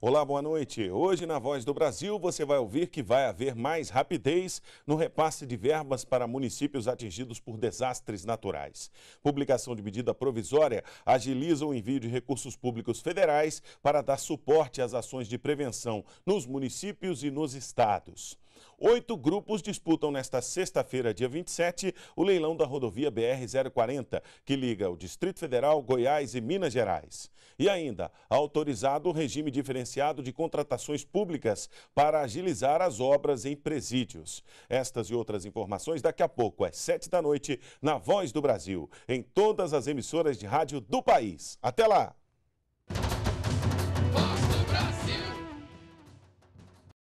Olá, boa noite. Hoje na Voz do Brasil você vai ouvir que vai haver mais rapidez no repasse de verbas para municípios atingidos por desastres naturais. Publicação de medida provisória agiliza o envio de recursos públicos federais para dar suporte às ações de prevenção nos municípios e nos estados. Oito grupos disputam nesta sexta-feira, dia 27, o leilão da rodovia BR-040, que liga o Distrito Federal, Goiás e Minas Gerais. E ainda, autorizado o regime diferenciado de contratações públicas para agilizar as obras em presídios. Estas e outras informações daqui a pouco, às sete da noite, na Voz do Brasil, em todas as emissoras de rádio do país. Até lá!